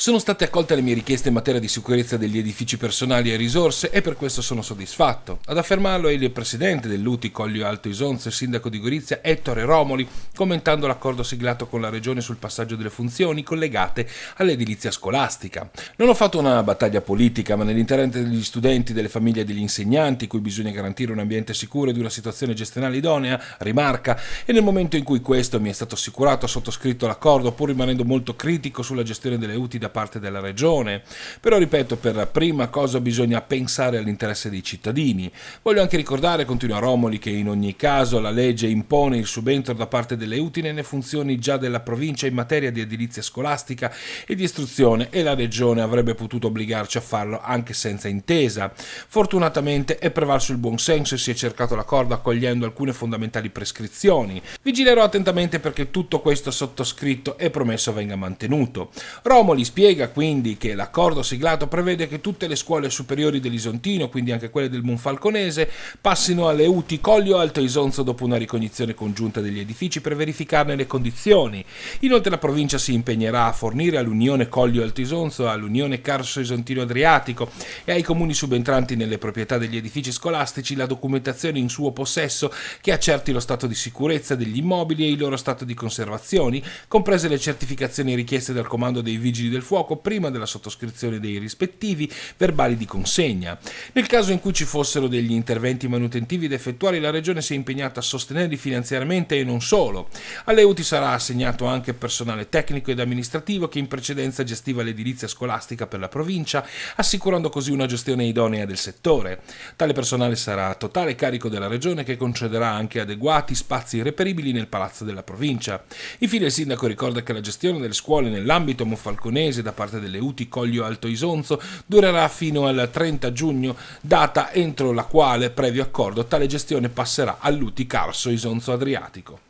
Sono state accolte le mie richieste in materia di sicurezza degli edifici personali e risorse e per questo sono soddisfatto. Ad affermarlo è il presidente dell'UTI Collio Alto Isonzo e sindaco di Gorizia Ettore Romoli, commentando l'accordo siglato con la regione sul passaggio delle funzioni collegate all'edilizia scolastica. Non ho fatto una battaglia politica, ma nell'interesse degli studenti, delle famiglie e degli insegnanti, cui bisogna garantire un ambiente sicuro ed una situazione gestionale idonea, rimarca, e nel momento in cui questo mi è stato assicurato ho sottoscritto l'accordo, pur rimanendo molto critico sulla gestione delle UTI da parte della regione. Però ripeto, per prima cosa bisogna pensare all'interesse dei cittadini. Voglio anche ricordare, continua Romoli, che in ogni caso la legge impone il subentro da parte delle utili ne funzioni già della provincia in materia di edilizia scolastica e di istruzione e la regione avrebbe potuto obbligarci a farlo anche senza intesa. Fortunatamente è prevalso il buonsenso e si è cercato l'accordo accogliendo alcune fondamentali prescrizioni. Vigilerò attentamente perché tutto questo sottoscritto e promesso venga mantenuto. Romoli spiega Spiega quindi che l'accordo siglato prevede che tutte le scuole superiori dell'Isontino, quindi anche quelle del Monfalconese, passino alle UTI Collio Alto Isonzo dopo una ricognizione congiunta degli edifici per verificarne le condizioni. Inoltre la provincia si impegnerà a fornire all'Unione Collio Alto Isonzo, all'Unione Carso Isontino Adriatico e ai comuni subentranti nelle proprietà degli edifici scolastici la documentazione in suo possesso che accerti lo stato di sicurezza degli immobili e il loro stato di conservazione, comprese le certificazioni richieste dal comando dei vigili del fuoco fuoco prima della sottoscrizione dei rispettivi verbali di consegna. Nel caso in cui ci fossero degli interventi manutentivi da effettuare, la Regione si è impegnata a sostenerli finanziariamente e non solo. Alle UTI sarà assegnato anche personale tecnico ed amministrativo che in precedenza gestiva l'edilizia scolastica per la provincia, assicurando così una gestione idonea del settore. Tale personale sarà a totale carico della Regione che concederà anche adeguati spazi reperibili nel palazzo della provincia. Infine il sindaco ricorda che la gestione delle scuole nell'ambito mofalconese imprese da parte delle UTI Coglio Alto Isonzo durerà fino al 30 giugno, data entro la quale, previo accordo, tale gestione passerà all'UTI Carso Isonzo Adriatico.